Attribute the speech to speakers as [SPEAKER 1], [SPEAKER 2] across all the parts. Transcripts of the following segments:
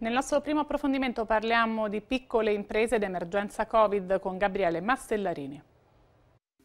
[SPEAKER 1] Nel nostro primo approfondimento parliamo di piccole imprese d'emergenza Covid con Gabriele Mastellarini.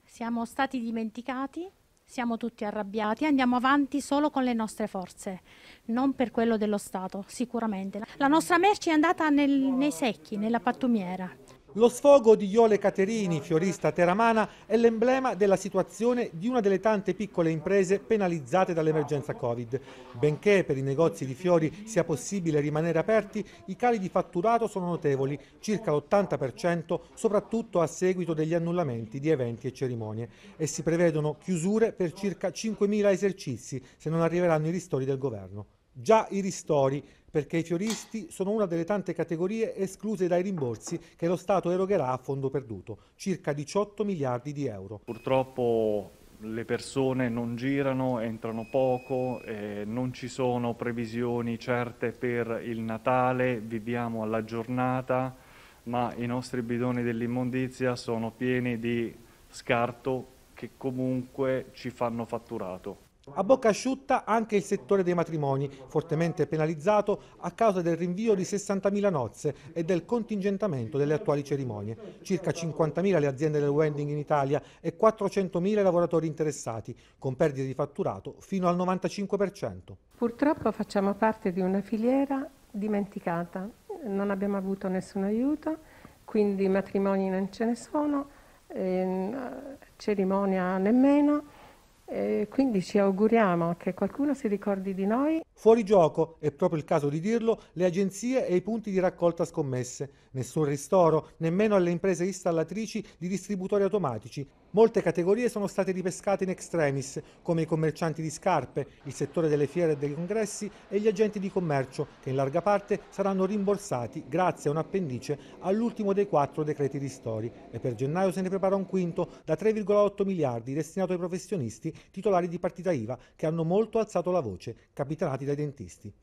[SPEAKER 2] Siamo stati dimenticati, siamo tutti arrabbiati, andiamo avanti solo con le nostre forze, non per quello dello Stato, sicuramente. La nostra merce è andata nel, nei secchi, nella pattumiera,
[SPEAKER 3] lo sfogo di Iole Caterini, fiorista teramana, è l'emblema della situazione di una delle tante piccole imprese penalizzate dall'emergenza Covid. Benché per i negozi di fiori sia possibile rimanere aperti, i cali di fatturato sono notevoli, circa l'80%, soprattutto a seguito degli annullamenti di eventi e cerimonie. E si prevedono chiusure per circa 5.000 esercizi, se non arriveranno i ristori del governo già i ristori perché i fioristi sono una delle tante categorie escluse dai rimborsi che lo Stato erogherà a fondo perduto, circa 18 miliardi di euro.
[SPEAKER 4] Purtroppo le persone non girano, entrano poco, eh, non ci sono previsioni certe per il Natale, viviamo alla giornata, ma i nostri bidoni dell'immondizia sono pieni di scarto che comunque ci fanno fatturato.
[SPEAKER 3] A bocca asciutta anche il settore dei matrimoni, fortemente penalizzato a causa del rinvio di 60.000 nozze e del contingentamento delle attuali cerimonie. Circa 50.000 le aziende del wedding in Italia e 400.000 lavoratori interessati, con perdite di fatturato fino al 95%.
[SPEAKER 1] Purtroppo facciamo parte di una filiera dimenticata, non abbiamo avuto nessun aiuto, quindi matrimoni non ce ne sono, eh, cerimonia nemmeno. Eh, quindi ci auguriamo che qualcuno si ricordi di noi.
[SPEAKER 3] Fuori gioco, è proprio il caso di dirlo, le agenzie e i punti di raccolta scommesse. Nessun ristoro, nemmeno alle imprese installatrici di distributori automatici. Molte categorie sono state ripescate in extremis, come i commercianti di scarpe, il settore delle fiere e dei congressi e gli agenti di commercio, che in larga parte saranno rimborsati grazie a un appendice all'ultimo dei quattro decreti ristori. E per gennaio se ne prepara un quinto da 3,8 miliardi destinato ai professionisti titolari di partita IVA che hanno molto alzato la voce, capitanati dai dentisti.